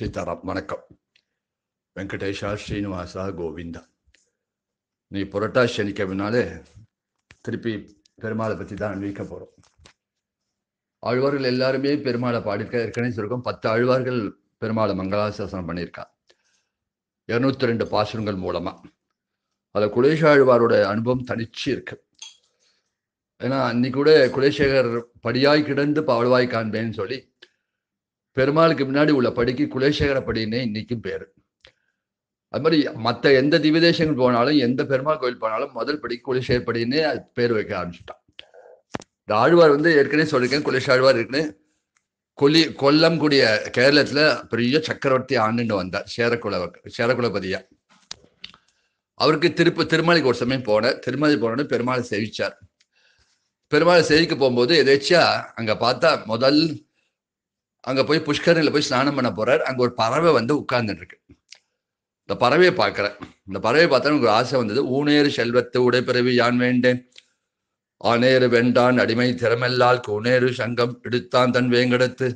சீதாராம் வணக்கம் வெங்கடேஷா ஸ்ரீனிவாசா கோவிந்தா நீ புரட்டா சனிக்கிழமைனாலே திருப்பி பெருமாளை பற்றி தான் அனுபவிக்க போகிறோம் ஆழ்வார்கள் எல்லாருமே பெருமாளை பாடியிருக்க ஏற்கனவே சொல்லிருக்கோம் பத்து ஆழ்வார்கள் பெருமாளை மங்களாசாசனம் பண்ணியிருக்கா இரநூத்தி ரெண்டு பாசனங்கள் மூலமாக அதில் குலேஷ ஆழ்வாரோட அனுபவம் தனிச்சு இருக்குது ஏன்னா அன்னைக்கு கூட குலேசேகர் படியாய் கிடந்து பாழ்வாய் காண்பேன்னு சொல்லி பெருமாளுக்கு முன்னாடி உள்ள படிக்கு குலேசேகர படினே இன்னைக்கும் பேர் அது மாதிரி மற்ற எந்த திவிதேசங்கள் போனாலும் எந்த பெருமாள் கோயில் போனாலும் முதல் படி குலேசேகர படின்னு பேர் வைக்க ஆரம்பிச்சுட்டான் இந்த ஆழ்வார் வந்து ஏற்கனவே சொல்லியிருக்கேன் குலேஷ் ஆழ்வார் இருக்குன்னு கொல்லி கொல்லம் கூடிய கேரளத்துல பெரிய சக்கரவர்த்தி ஆண்டுன்னு வந்தார் சேரக்குல சேரக்குலபதியா அவருக்கு திருப்ப திருமலைக்கு ஒரு சமயம் போனேன் திருமலை போனோன்னு பெருமாளை சேவிச்சார் பெருமாளை சேவிக்க போகும்போது எதேச்சியா அங்க பார்த்தா முதல் அங்கே போய் புஷ்கரில் போய் ஸ்நானம் பண்ண போகிறார் அங்கே ஒரு பறவை வந்து இருக்கு இந்த பறவையை பார்க்குறேன் இந்த பறவையை பார்த்தா எனக்கு ஆசை வந்தது ஊனேறு செல்வத்து உடைப்பிறவி யான் வேண்டேன் ஆனேறு வெண்டான் அடிமை திறமெல்லால் கோனேறு சங்கம் இடுத்தான் தன் வேங்கடத்து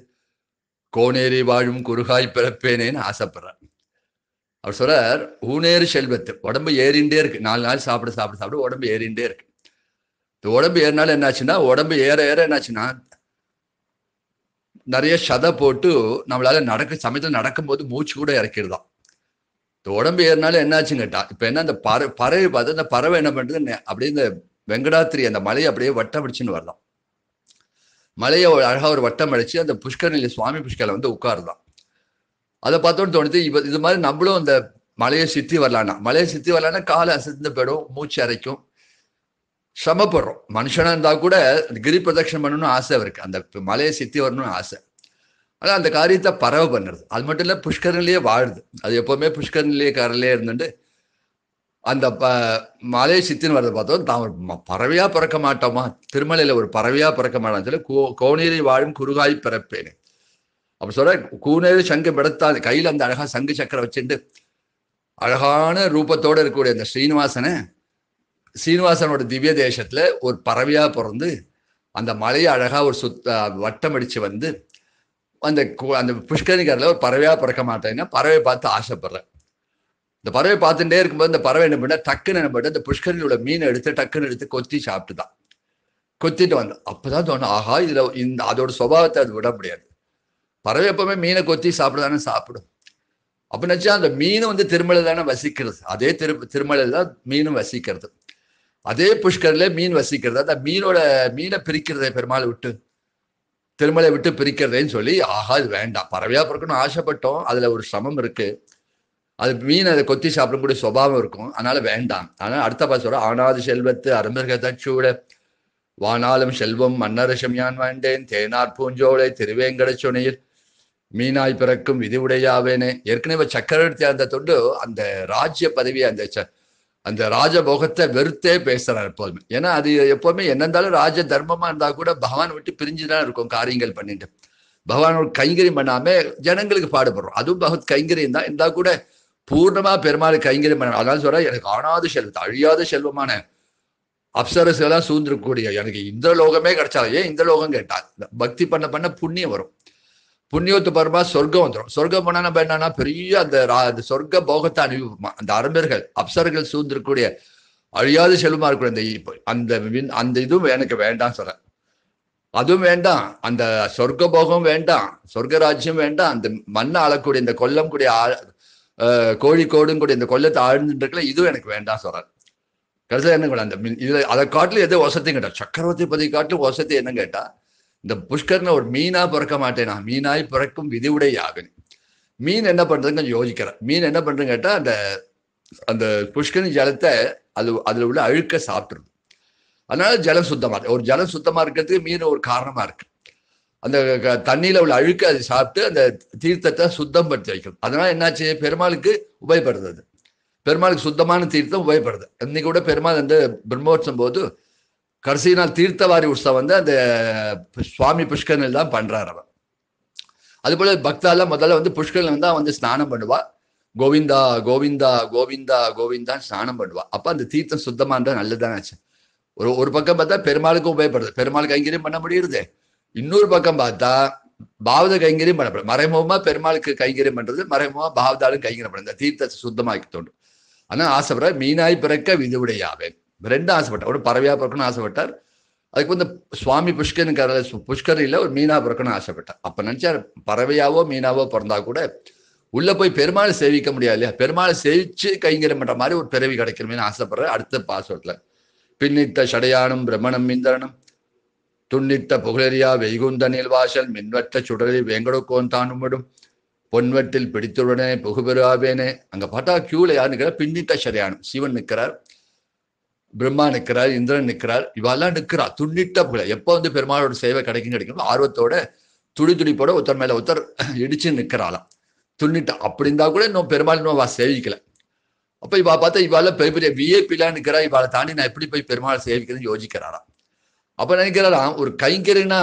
கோனேறி வாழும் குறுகாய் பிறப்பேனேன்னு ஆசைப்படுறார் அவர் சொல்றார் ஊனேறு செல்வத்து உடம்பு ஏறிண்டே இருக்கு நாலு நாள் சாப்பிட சாப்பிட சாப்பிட உடம்பு ஏறிண்டே இருக்கு இந்த உடம்பு ஏறினாலும் என்னாச்சுன்னா உடம்பு ஏற ஏற என்னாச்சுன்னா நிறைய சதை போட்டு நம்மளால நடக்க சமயத்தில் நடக்கும்போது மூச்சு கூட இறக்கிடுதான் இந்த உடம்பு ஏறினாலும் என்னாச்சுன்னு கேட்டா இப்போ என்ன அந்த பற பறவை பார்த்து அந்த பறவை என்ன பண்ணுறது அப்படியே இந்த வெங்கடாத்திரி அந்த மலையை அப்படியே வட்டம் அடிச்சுன்னு வரலாம் மலையை அழகா ஒரு வட்டம் அடிச்சு அந்த நிலை சுவாமி புஷ்கரில் வந்து உட்காருதான் அதை பார்த்தோன்னு தோணுது இப்போ இது மாதிரி நம்மளும் அந்த மலையை சுற்றி வரலான்னா மலையை சுற்றி வரலான்னா காலை அசந்து போயிடும் மூச்சு அரைக்கும் சிரமப்படுறோம் மனுஷனாக இருந்தால் கூட கிரி பிரதட்சணம் பண்ணணும்னு ஆசை இருக்குது அந்த மலையை சித்தி வரணும்னு ஆசை ஆனால் அந்த காரியத்தை பரவ பண்ணுறது அது மட்டும் இல்லை புஷ்கரன்லேயே வாழுது அது எப்போவுமே புஷ்கரன்லேயே காரிலேயே இருந்துட்டு அந்த ப மலையை சித்தின்னு வரதை பார்த்தோம் தான் பறவையாக பிறக்க மாட்டோமா திருமலையில் ஒரு பறவையாக பிறக்க மாட்டோம்னு சொல்லி கோ கோனேரி வாழும் குறுகாய் பிறப்பேனே அப்போ சொல்ற கூனேரி சங்கு பெடுத்தாது கையில் அந்த அழகாக சங்கு சக்கரை வச்சுட்டு அழகான ரூபத்தோடு இருக்கக்கூடிய அந்த ஸ்ரீனிவாசனை சீனிவாசனோட திவ்ய தேசத்துல ஒரு பறவையா பிறந்து அந்த மலையை அழகா ஒரு சுத்த வட்டம் அடிச்சு வந்து அந்த அந்த புஷ்கரிகரில் ஒரு பறவையா பிறக்க மாட்டேங்கன்னா பறவை பார்த்து ஆசைப்படுறேன் இந்த பறவை பார்த்துட்டே இருக்கும்போது இந்த பறவை என்ன பண்ண டக்குன்னு என்ன பண்ண இந்த புஷ்கரியோட மீனை மீன் எடுத்து டக்குன்னு எடுத்து கொத்தி சாப்பிட்டு தான் கொத்திட்டு வந்தோம் அப்பதான் தோணும் ஆஹா இதுல இந்த அதோட சுபாவத்தை அது விட முடியாது பறவை எப்பவுமே மீனை கொத்தி சாப்பிடுதானே சாப்பிடும் அப்படின்னாச்சா அந்த மீனும் வந்து திருமலை தானே வசிக்கிறது அதே திரு திருமலை தான் மீனும் வசிக்கிறது அதே புஷ்கர்ல மீன் வசிக்கிறது அந்த மீனோட மீனை பிரிக்கிறத பெருமாளை விட்டு திருமலை விட்டு பிரிக்கிறதேன்னு சொல்லி ஆஹா அது வேண்டாம் பறவையா பிறக்கணும் ஆசைப்பட்டோம் அதுல ஒரு சமம் இருக்கு அது மீன் அதை கொத்தி சாப்பிடக்கூடிய சுபாவம் இருக்கும் அதனால வேண்டாம் ஆனால் அடுத்த பாச ஆனாது செல்வத்து அருமிருகதச்சூட வானாலும் செல்வம் மன்னரசம் யான் வேண்டேன் தேனார் பூஞ்சோலை திருவேங்கடச்சுனையில் மீனாய் பிறக்கும் விதி உடையாவேனே ஏற்கனவே சக்கரவர்த்தி அந்த தொண்டு அந்த ராஜ்ய பதவி அந்த அந்த ராஜபோகத்தை வெறுத்தே பேசுறார் எப்போதுமே ஏன்னா அது எப்போதுமே என்னந்தாலும் ராஜ தர்மமா இருந்தா கூட பகவான் விட்டு பிரிஞ்சுதான் இருக்கும் காரியங்கள் பண்ணிட்டு பகவானோட கைங்கரியம் பண்ணாம ஜனங்களுக்கு பாடுபடுறோம் அதுவும் பகவத் கைங்கரியம் தான் இருந்தா கூட பூர்ணமா பெருமாள் கைங்கரியம் பண்ண அதனால சொல்ற எனக்கு ஆனாத செல்வத்தை அழியாத செல்வமான அப்சரஸ் எல்லாம் சூழ்ந்திருக்கக்கூடிய எனக்கு இந்த லோகமே கிடைச்சாலே ஏன் இந்த லோகம் கேட்டால் பக்தி பண்ண பண்ண புண்ணியம் வரும் புண்ணியத்து பருமா சொர்க்கம் வந்துடும் சொர்க்கம் போனா நம்ம என்னன்னா பெரிய அந்த சொர்க்க போகத்தை அனுபவிப்போமா அந்த அரம்பர்கள் அப்சர்கள் சூழ்ந்திருக்கக்கூடிய அழியாத செல்வமா இருக்கக்கூடிய அந்த அந்த அந்த இதுவும் எனக்கு வேண்டாம் சொல்ல அதுவும் வேண்டாம் அந்த சொர்க்க போகம் வேண்டாம் சொர்க்க ராஜ்யம் வேண்டாம் அந்த மண்ணை ஆளக்கூடிய இந்த கொல்லம் கூடிய கோழிக்கோடும் கூடிய இந்த கொல்லத்தை ஆழ்ந்துருக்கல இதுவும் எனக்கு வேண்டாம் சொல்றேன் கடைசியில் என்ன அந்த இதுல அதை காட்டிலும் எதோ வசத்தையும் கேட்டா சக்கரவர்த்தி பதவி காட்டிலும் வசதி என்ன கேட்டா இந்த புஷ்கர்னு ஒரு மீனா பிறக்க மாட்டேனா மீனாய் பிறக்கும் விதிவுடை யாகினி மீன் என்ன பண்றதுன்னு கொஞ்சம் யோசிக்கிறேன் மீன் என்ன பண்றதுன்னு கேட்டால் அந்த அந்த புஷ்கர் ஜலத்தை அது அதில் உள்ள அழுக்க சாப்பிட்ருது அதனால ஜலம் சுத்தமாக இருக்கு ஒரு ஜலம் சுத்தமாக இருக்கிறதுக்கு மீன் ஒரு காரணமாக இருக்கு அந்த தண்ணியில் உள்ள அழுக்க அதை சாப்பிட்டு அந்த தீர்த்தத்தை சுத்தம் படுத்தி வைக்கணும் அதனால என்னாச்சு பெருமாளுக்கு உபயோகப்படுறது பெருமாளுக்கு சுத்தமான தீர்த்தம் உபயோகப்படுது இன்னைக்கு கூட பெருமாள் அந்த பிரம்மோற்சம் போது கடைசி நாள் தீர்த்தவாரி உற்சவம் வந்து அந்த சுவாமி புஷ்கரனில் தான் பண்ணுறார் அவன் அதுபோல் பக்தாலாம் முதல்ல வந்து புஷ்கரன் தான் வந்து ஸ்நானம் பண்ணுவாள் கோவிந்தா கோவிந்தா கோவிந்தா கோவிந்தான்னு ஸ்நானம் பண்ணுவா அப்போ அந்த தீர்த்தம் சுத்தமாக இருந்தால் நல்லதான் ஆச்சு ஒரு ஒரு பக்கம் பார்த்தா பெருமாளுக்கு உபயோகப்படுது பெருமாள் கைங்கரியம் பண்ண முடியுது இன்னொரு பக்கம் பார்த்தா பாவத கைங்கரியம் பண்ணப்படும் மறைமுகமாக பெருமாளுக்கு கைங்கரியம் பண்ணுறது மறைமுகமாக பாவதாலும் கைங்கரியம் பண்ணுறது தீர்த்தத்தை சுத்தமாக்கி தோண்டும் ஆனால் ஆசைப்படுற மீனாய் பிறக்க விதுவுடையாவேன் ரெண்டும் ஆசைப்பட்டார் ஒரு பறவையாக பிறக்கணும்னு ஆசைப்பட்டார் அதுக்கு வந்து சுவாமி புஷ்கர் இல்ல ஒரு மீனா பிறக்கணும் ஆசைப்பட்டார் அப்போ நினச்சார் பறவையாவோ மீனாவோ பிறந்தா கூட உள்ளே போய் பெருமாள் சேவிக்க முடியாது இல்லையா பெருமாள் சேவிச்சு கைங்கிற பண்ணுற மாதிரி ஒரு பிறவி கிடைக்கணும்னு ஆசைப்படுற அடுத்த பாசுரத்தில் பின்னிட்ட சடையானம் பிரம்மணம் மிந்தனம் துண்ணிட்ட புகழறியா வெய்குந்தனில் வாசல் மின்வற்ற சுடலி வேங்கடக்கோன் தானுமிடும் பொன்வட்டில் பிடித்துடனே புகுபெருவாவேனே அங்கே பார்த்தா கியூல யாருன்னு கேட்டா பின்னிட்ட சடையானம் சிவன் நிற்கிறார் பிரம்மா நிற்கிறார் இந்திரன் நிற்கிறார் இவெல்லாம் நிற்கிறா துண்டிட்ட புகழ எப்போ வந்து பெருமாளோட சேவை கிடைக்கும் கிடைக்கும் ஆர்வத்தோட துடி துடிப்போட ஒருத்தர் மேல ஒருத்தர் இடிச்சு நிற்கிறாளாம் துண்டிட்டா அப்படி இருந்தா கூட இன்னும் பெருமாள் இன்னும் அவ சேவிக்கல அப்ப இவா பார்த்தா இவால பெரிய பெரிய விஏபிலாம் நிற்கிறா இவளை தாண்டி நான் எப்படி போய் பெருமாள் சேவிக்கிறேன்னு யோசிக்கிறாராம் அப்ப நினைக்கிறாராம் ஒரு கைங்கறினா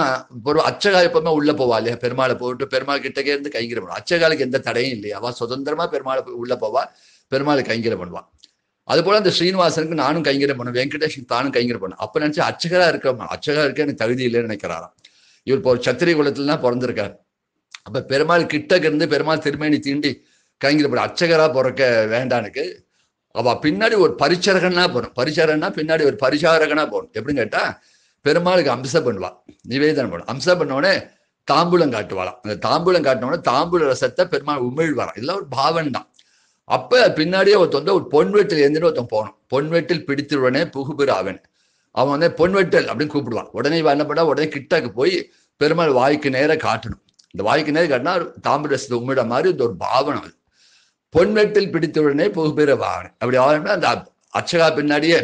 ஒரு அச்சகா எப்பவுமே உள்ள போவா இல்லையா பெருமாளை போட்டு பெருமாள் கிட்டக்கே இருந்து கைங்கிற பண்ணுவா அச்சகாலுக்கு எந்த தடையும் இல்லையா அவ சுதந்திரமா பெருமாளை உள்ள போவா பெருமாளை கைங்கிற பண்ணுவான் அதுபோல அந்த ஸ்ரீனிவாசனுக்கு நானும் கைங்கரம் பண்ணும் வெங்கடேஷன் தானும் கைங்கரம் பண்ணும் அப்போ நினைச்சு அச்சகரா இருக்க அர்ச்சகராக இருக்க எனக்கு தகுதி இல்லைன்னு நினைக்கிறாராம் இவர் இப்போ ஒரு சத்திரிய குலத்துல தான் பிறந்திருக்காரு அப்போ பெருமாள் கிட்டக்கு இருந்து பெருமாள் திருமேனி தீண்டி கைங்கிற பண்ண அச்சகரா பிறக்க வேண்டானுக்கு அவ பின்னாடி ஒரு பரிச்சரகனா போகணும் பரிச்சரகனா பின்னாடி ஒரு பரிசாரகனா போகணும் எப்படின்னு கேட்டால் பெருமாளுக்கு அம்சம் பண்ணுவா நிவேதனம் பண்ணும் அம்சம் பண்ணோடனே தாம்பூலம் காட்டுவாளாம் அந்த தாம்பூலம் காட்டினோடனே தாம்பூல ரசத்தை பெருமாள் உமிழ்வாராம் இதெல்லாம் ஒரு பாவன் தான் அப்ப பின்னாடியே ஒருத்தன் வந்து ஒரு பொன் வெட்டில் எழுந்துட்டு ஒருத்தன் போகணும் பொன் வெட்டில் பிடித்திருவனே புகுபெரு அவன் அவன் வந்து பொன் வெட்டல் அப்படின்னு கூப்பிடுவான் உடனே என்ன பண்ணா உடனே கிட்டக்கு போய் பெருமாள் வாய்க்கு நேர காட்டணும் இந்த வாய்க்கு நேரம் காட்டினா தாமிரசத்தை உம்மிட மாதிரி இந்த ஒரு பாவனம் அது பொன்வெட்டில் பிடித்தவுடனே புகுபெற வாகனம் அப்படி ஆகணும்னா அந்த அச்சகா பின்னாடியே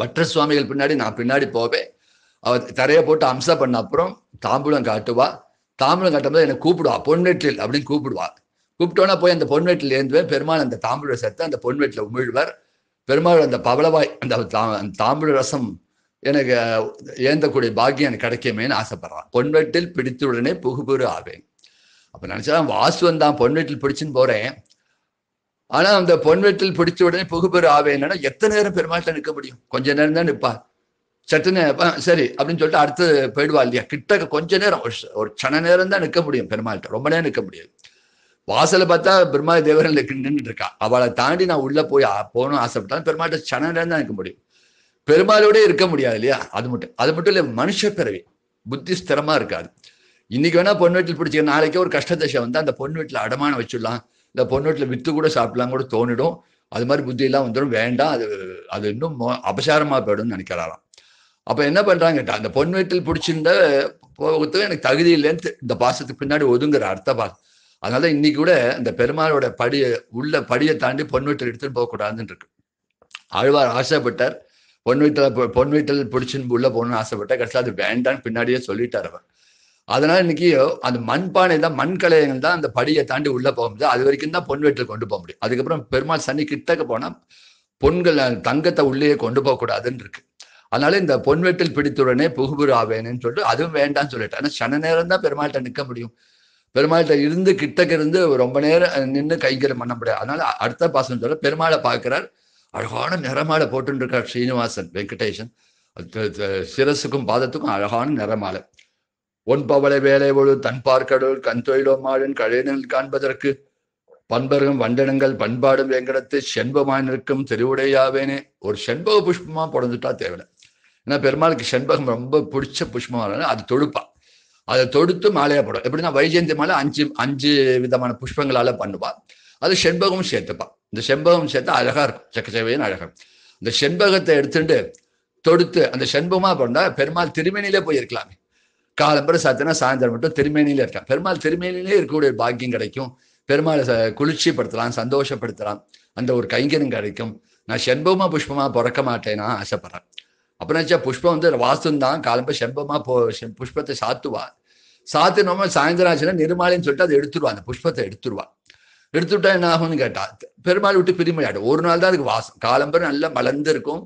பட்டர் சுவாமிகள் பின்னாடி நான் பின்னாடி போவேன் அவ தரையை போட்டு அம்சா பண்ண அப்புறம் தாம்பூலம் காட்டுவா தாம்பூலம் காட்டும்போது என்னை கூப்பிடுவா பொன்வெட்டில் அப்படின்னு கூப்பிடுவா கூப்பிட்டோன்னா போய் அந்த பொன் வீட்டில் ஏந்துவேன் பெருமாள் அந்த தாம்பூல சேர்த்து அந்த பொன் வீட்டில் உமிழ்வார் பெருமாள் அந்த பவளவாய் அந்த தாம்பூல ரசம் எனக்கு ஏந்தக்கூடிய பாக்கியம் எனக்கு கிடைக்குமேன்னு ஆசைப்படுறான் பிடித்த பிடித்துடனே புகுபுறு ஆவேன் அப்போ நினச்சா வந்தான் பொன் வீட்டில் பிடிச்சுன்னு போகிறேன் ஆனால் அந்த பொன் வீட்டில் பிடிச்ச உடனே புகுபுறு ஆவேன்னா எத்தனை நேரம் பெருமாள்கிட்ட நிற்க முடியும் கொஞ்ச நேரம் தான் நிற்பா சட்டுன்னு சரி அப்படின்னு சொல்லிட்டு அடுத்து போயிடுவா இல்லையா கிட்ட கொஞ்ச நேரம் ஒரு சன நேரம் தான் நிற்க முடியும் பெருமாள்கிட்ட ரொம்ப நேரம் நிற்க முடியாது வாசலை பார்த்தா பெருமா தேவரன் நின்றுட்டு இருக்கா அவளை தாண்டி நான் உள்ள போய் போகணும்னு ஆசைப்பட்டாலும் பெருமாட்ட சனடன் தான் இருக்க முடியும் பெருமாளோட இருக்க முடியாது இல்லையா அது மட்டும் அது மட்டும் இல்லை மனுஷ பிறவி புத்தி ஸ்திரமா இருக்காது இன்னைக்கு வேணா பொண்ணு வீட்டில் பிடிச்சிக்க நாளைக்கே ஒரு கஷ்ட தசை வந்து அந்த பொண்ணு வீட்டில் அடமானம் வச்சுடலாம் இல்லை பொண்ணு வீட்டில் வித்து கூட சாப்பிடலாம் கூட தோணிடும் அது மாதிரி புத்தியெல்லாம் வந்துடும் வேண்டாம் அது அது இன்னும் அபசாரமாக போயிடும்னு நினைக்கிறாராம் அப்போ என்ன பண்ணுறாங்க அந்த பொண்ணு வீட்டில் பிடிச்சிருந்த போகத்துக்கு எனக்கு தகுதி இல்லைன்னு இந்த பாசத்துக்கு பின்னாடி ஒதுங்குற அர்த்த பாசம் அதனால இன்னைக்கு கூட இந்த பெருமாளோட படியை உள்ள படியை தாண்டி பொன் வீட்டில் எடுத்துன்னு போகக்கூடாதுன்னு இருக்கு ஆழ்வார் ஆசைப்பட்டார் பொன் வீட்டில் பொன் வீட்டில் பிடிச்சின்னு உள்ள போகணும்னு ஆசைப்பட்டார் கடைசியில் அது வேண்டான்னு பின்னாடியே சொல்லிட்டார் அவர் அதனால இன்னைக்கு அந்த மண்பானை தான் மண் தான் அந்த படியை தாண்டி உள்ள போக முடியாது அது வரைக்கும் தான் பொன் வீட்டில் கொண்டு போக முடியும் அதுக்கப்புறம் பெருமாள் சனி கிட்டக்க போனால் பொண்கள் தங்கத்தை உள்ளேயே கொண்டு போகக்கூடாதுன்னு இருக்கு அதனால இந்த பொன்வெட்டில் பிடித்துடனே புகுபுரு ஆவேன்னு சொல்லிட்டு அதுவும் வேண்டாம்னு சொல்லிட்டு ஆனால் சன நேரம் தான் பெருமாள்கிட்ட நிற்க முடியும் பெருமாள்கிட்ட இருந்து கிட்டக்க இருந்து ரொம்ப நேரம் நின்று கைகளை பண்ண முடியாது அதனால அடுத்த பாசம் சொல்ல பெருமாளை பார்க்கிறார் அழகான நிறமாலை போட்டுன்னு இருக்கார் ஸ்ரீனிவாசன் வெங்கடேசன் சிரசுக்கும் பாதத்துக்கும் அழகான நிறமாலை ஒன் பவளை வேலை ஒழு தன் பார்க்கடல் கண் தொழிலோமாடன் கழிநல் காண்பதற்கு பண்பர்கள் வண்டனங்கள் பண்பாடும் வெங்கடத்து செண்பமாய் நிற்கும் திருவுடையாவேனே ஒரு செண்பக புஷ்பமா பிறந்துட்டா தேவையில்லை ஏன்னா பெருமாளுக்கு செண்பகம் ரொம்ப பிடிச்ச புஷ்பமாக அது தொழுப்பா அதை தொடுத்து மாலையா போடும் எப்படின்னா வைஜெயந்தி மாலை அஞ்சு அஞ்சு விதமான புஷ்பங்களால பண்ணுவா அது செண்பகமும் சேர்த்துப்பா இந்த செண்பகம் சேர்த்து அழகா இருக்கும் சக்கச்சேவையின் அழகம் இந்த செண்பகத்தை எடுத்துட்டு தொடுத்து அந்த செண்பகமா பண்ணா பெருமாள் திருமேனிலே போயிருக்கலாமே காலம்பர காலம்பரை சாத்தினா சாயந்தரம் மட்டும் திருமேனிலே இருக்கான் பெருமாள் திருமேனிலே இருக்கக்கூடிய பாக்கியம் கிடைக்கும் பெருமாளை குளிர்ச்சிப்படுத்தலாம் சந்தோஷப்படுத்தலாம் அந்த ஒரு கைங்கரம் கிடைக்கும் நான் செண்பமா புஷ்பமா பிறக்க மாட்டேன்னா ஆசைப்படுறேன் அப்புறம் வச்சா புஷ்பம் வந்து வாஸ்து தான் காலம்பரை செண்பமா போ புஷ்பத்தை சாத்துவா சாத்திரமா சாயந்தரம் ஆச்சுன்னா நிர்மாலின்னு சொல்லிட்டு அதை எடுத்துருவா அந்த புஷ்பத்தை எடுத்துருவா எடுத்துட்டா என்ன ஆகும்னு கேட்டா பெருமாள் விட்டு பிரிமையாடும் ஒரு நாள் தான் அதுக்கு வாசம் காலம்பரம் நல்லா மலர்ந்து இருக்கும்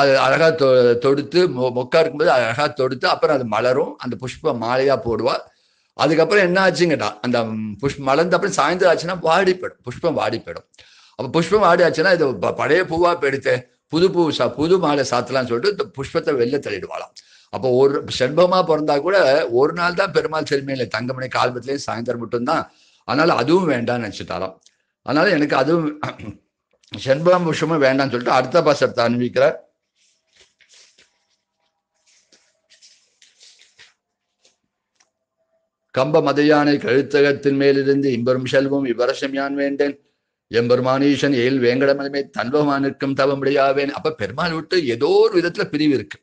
அது அழகா தொ தொடுத்து மொ மொக்கா இருக்கும்போது அழகா தொடுத்து அப்புறம் அது மலரும் அந்த புஷ்ப மாலையா போடுவா அதுக்கப்புறம் என்ன ஆச்சுங்கட்டா அந்த புஷ் மலர்ந்த அப்புறம் சாயந்தரம் ஆச்சுன்னா வாடி போயிடும் புஷ்பம் வாடி போயிடும் அப்போ புஷ்பம் வாடி ஆச்சுன்னா இது பழைய பூவா போயிடுத்து புது பூ சா புது மாலை சாத்தலாம்னு சொல்லிட்டு இந்த புஷ்பத்தை வெளில தள்ளிடுவாளாம் அப்போ ஒரு செண்பமா பிறந்தா கூட ஒரு நாள் தான் பெருமாள் செல்மையில தங்கமணி கால்பத்திலையும் சாயந்தரம் மட்டும்தான் அதனால அதுவும் வேண்டாம்னு நினைச்சுட்டாராம் அதனால எனக்கு அதுவும் செண்பகம் விஷயமும் வேண்டாம்னு சொல்லிட்டு அடுத்த பாசத்தை அனுபவிக்கிற கம்ப மதையானை கழுத்தகத்தின் மேலிருந்து இம்பரும் செல்வம் இவ்வரசம் யான் வேண்டேன் எம்பெருமானீஷன் ஏல் வேங்கடமலமே தன்வமானிற்கும் முடியாவேன் அப்ப பெருமாள் விட்டு ஏதோ ஒரு விதத்துல பிரிவு இருக்கு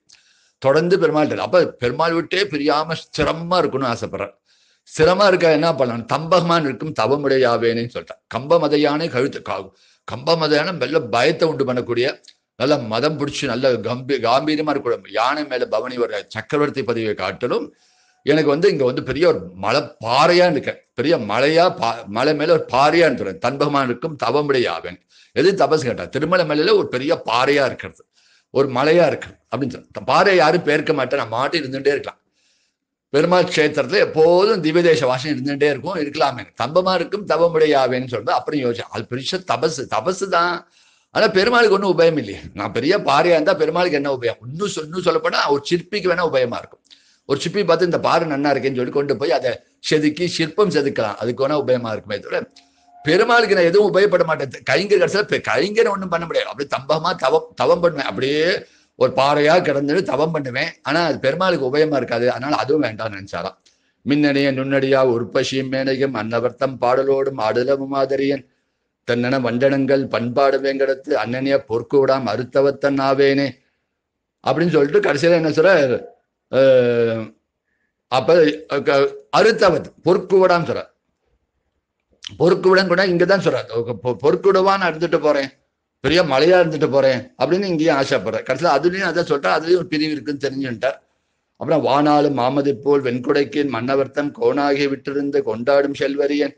தொடர்ந்து பெருமாள் அப்ப பெருமாள் விட்டே பிரியாம சிரமமா இருக்கணும்னு ஆசைப்படுறேன் சிரமா இருக்க என்ன பண்ணலாம் தம்பகமான் இருக்கும் தவமுடையாவேன்னு சொல்லிட்டான் கம்பமதையானே கழுத்து கம்பமதையான நல்ல பயத்தை உண்டு பண்ணக்கூடிய நல்ல மதம் பிடிச்சி நல்ல கம்பீ காம்பீரியமா இருக்கக்கூடாது யானை மேல பவனி ஒரு சக்கரவர்த்தி பதவியை காட்டிலும் எனக்கு வந்து இங்க வந்து பெரிய ஒரு மலை பாறையா இருக்கேன் பெரிய மலையா பா மலை மேல ஒரு பாறையா இருக்கிறேன் தன்பகமான் இருக்கும் தவமுடையாவேன் எது தபஸ் கேட்டா திருமலை மேல ஒரு பெரிய பாறையா இருக்கிறது ஒரு மலையா இருக்கு அப்படின்னு சொல்லி பாறை யாரும் பேர்க்க மாட்டேன் நான் மாட்டி இருந்துகிட்டே இருக்கலாம் பெருமாள் கஷேத்திரத்தில் எப்போதும் திவ்யதேச வாசம் இருந்துகிட்டே இருக்கும் இருக்கலாமே தம்பமா இருக்கும் தபமுடையாவேன்னு சொல்றது அப்புறம் யோசிச்சு அது பெருசு தபசு தபசு தான் ஆனா பெருமாளுக்கு ஒன்றும் உபயம் இல்லையே நான் பெரிய பாறையா இருந்தா பெருமாளுக்கு என்ன உபயம் இன்னும் சொன்னும் சொல்லப்போனால் ஒரு சிற்பிக்கு வேணா உபயமா இருக்கும் ஒரு சிற்பி பார்த்து இந்த பாறை நல்லா இருக்கேன்னு சொல்லி கொண்டு போய் அதை செதுக்கி சிற்பம் செதுக்கலாம் அதுக்கு வேணால் உபயமா இருக்குமே தவிர பெருமாளுக்கு நான் எதுவும் உபயோகப்பட மாட்டேன் கைங்க கடைசியில் கைங்கரை ஒன்றும் பண்ண முடியாது அப்படியே தம்பமாக தவம் தவம் பண்ணுவேன் அப்படியே ஒரு பாறையா கிடந்துட்டு தவம் பண்ணுவேன் ஆனால் அது பெருமாளுக்கு உபயமா இருக்காது அதனால அதுவும் வேண்டாம்னு நினைச்சாராம் மின்னணிய நுண்ணடியா உற்பசியும் மேனையும் அன்னவர்த்தம் பாடலோடும் ஆடுலவு மாதிரியன் தன்னென வண்டனங்கள் பண்பாடு வேங்கடத்து அண்ணனியா பொற்கூடாம் அறுத்தவத்தன் ஆவேனே அப்படின்னு சொல்லிட்டு கடைசியில என்ன சொல்ற அப்ப அறுத்தவத் விடாம சொல்ற பொறுக்குவிடம் கூட இங்கதான் சொல்றாரு பொறுக்குவிடவான்னு இருந்துட்டு போறேன் பெரிய மலையா இருந்துட்டு போறேன் அப்படின்னு இங்கேயும் ஆசைப்படுறேன் கடைசியில் அதுலயும் அதான் சொல்றா அதுலயும் பிரிவு இருக்குன்னு தெரிஞ்சுட்டார் அப்புறம் வானாலும் மாமதி போல் வெண்குடைக்கின் மன்னவர்த்தம் கோணாகி விட்டிருந்து கொண்டாடும் செல்வரியன்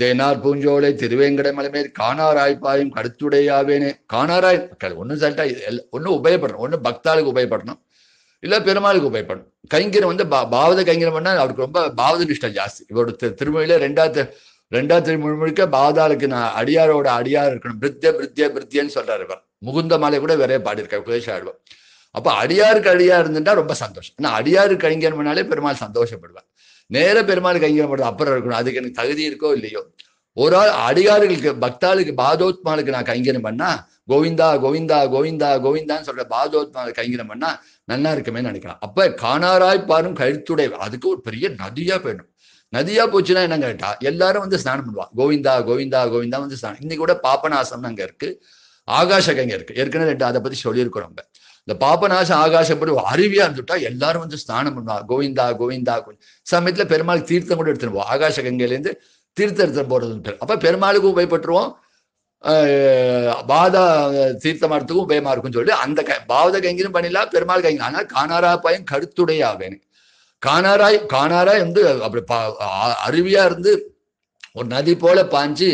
தேனார் பூஞ்சோலை திருவேங்கடமலைமேல் காணாராய்ப்பாயும் கருத்துடையாவேனே காணாராய் ஒன்றும் சொல்லிட்டா ஒன்னும் உபயோகப்படணும் ஒண்ணு பக்தாளுக்கு உபயப்படணும் இல்ல பெருமாளுக்கு உபயப்படணும் கைங்கரம் வந்து பா பாவத கைங்கரம் பண்ணா அவருக்கு ரொம்ப பாவத நிஷ்டம் ஜாஸ்தி இவரோட திருமொழியில ரெண்டாவது ரெண்டாவது முழு முழுக்க பாதாளுக்கு நான் அடியாரோட அடியார் இருக்கணும் பிரித்திய பிரித்திய பிரித்தியன்னு சொல்றாரு இவர் முகுந்த மாலை கூட வேறைய பாடியிருக்காரு குலேஷ் ஆடுவார் அப்போ அடியாருக்கு அடியார் இருந்துட்டா ரொம்ப சந்தோஷம் ஆனால் அடியாருக்கு கலிங்கனம் பெருமாள் சந்தோஷப்படுவார் நேர பெருமாள் கலிங்கனம் பண்ணுறது அப்புறம் இருக்கணும் அதுக்கு எனக்கு தகுதி இருக்கோ இல்லையோ ஒரு ஆள் அடியாருக்கு பக்தாளுக்கு பாதோத்மாளுக்கு நான் கைங்கணம் பண்ணா கோவிந்தா கோவிந்தா கோவிந்தா கோவிந்தான்னு சொல்ற பாதோத்மாவை கைங்கணம் பண்ணா நல்லா இருக்குமே நினைக்கலாம் அப்ப காணாராய் பாரும் கழுத்துடைய அதுக்கு ஒரு பெரிய நதியா போயிடும் நதியா போச்சுன்னா என்ன கேட்டா எல்லாரும் வந்து ஸ்நானம் பண்ணுவான் கோவிந்தா கோவிந்தா கோவிந்தா வந்து ஸ்நானம் இன்னைக்கு கூட பாபநாசம் அங்க இருக்கு ஆகாஷகங்க இருக்கு ஏற்கனவே ரெண்டு அதை பத்தி சொல்லியிருக்கோம் நம்ம இந்த பாபநாச ஆகாசப்படி அருவியா இருந்துட்டா எல்லாரும் வந்து ஸ்நானம் பண்ணுவா கோவிந்தா கோவிந்தா சமயத்துல பெருமாள் தீர்த்தம் கூட எடுத்துட்டு போவோம் ஆகாஷ கங்கையிலேருந்து தீர்த்தம் எடுத்து போறது அப்ப பெருமாளுக்கும் உபயப்பட்டுருவோம் பாதா தீர்த்தமாடத்துக்கும் உபயமா இருக்கும்னு சொல்லி அந்த பாவத கங்கிலும் பண்ணிடலாம் பெருமாள் கங்கிலும் ஆனால் காணாரா பையன் கருத்துடையாவேன்னு காணாராய் காணாராய் வந்து அப்படி அருவியா இருந்து ஒரு நதி போல பாஞ்சு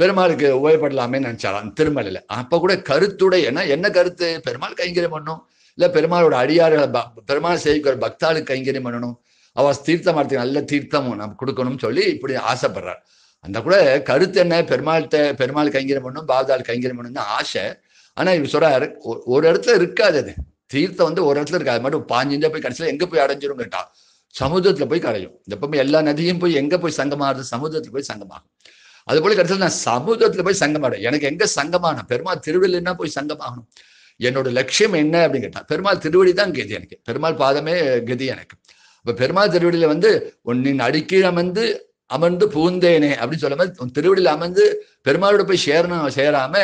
பெருமாளுக்கு உபயோகப்படலாமே நினைச்சாலும் திருமலையில அப்ப கூட கருத்துடைய என்ன என்ன கருத்து பெருமாள் கைங்கரியம் பண்ணும் இல்ல பெருமாளோட அடியார்களை பெருமாள் செய்கிற பக்தாளுக்கு கைங்கரியம் பண்ணணும் அவ தீர்த்தம் அடுத்து நல்ல தீர்த்தம் நம்ம கொடுக்கணும்னு சொல்லி இப்படி ஆசைப்படுறார் அந்த கூட கருத்து என்ன பெருமாள்கிட்ட பெருமாள் கைங்கரியம் பண்ணணும் பாவதாள் கைங்கரியம் பண்ணணும்னு ஆசை ஆனா இவர் சொல்றாரு ஒரு இடத்துல இருக்காது அது தீர்த்தம் வந்து ஒரு இடத்துல இருக்கு அது மட்டும் பாஞ்சிஞ்சா போய் கடைசியில் எங்க போய் அடைஞ்சிரும் கேட்டா சமுதிரத்துல போய் கரையும் எப்பவுமே எல்லா நதியும் போய் எங்க போய் சங்கமாகுது சமுதிரத்துல போய் சங்கமாகும் அது போல கடைசியில் நான் சமுதிரத்துல போய் சங்கமாடும் எனக்கு எங்க சங்கமான பெருமா திருவிழா போய் சங்கமாகணும் என்னோட லட்சியம் என்ன அப்படின்னு கேட்டா பெருமாள் திருவடி தான் கதி எனக்கு பெருமாள் பாதமே கதி எனக்கு அப்ப பெருமாள் திருவடியில வந்து உன்னின் அடிக்கீழ் அமர்ந்து அமர்ந்து பூந்தேனே அப்படின்னு சொல்லாம உன் திருவடியில் அமர்ந்து பெருமாளோட போய் சேரணும் சேராம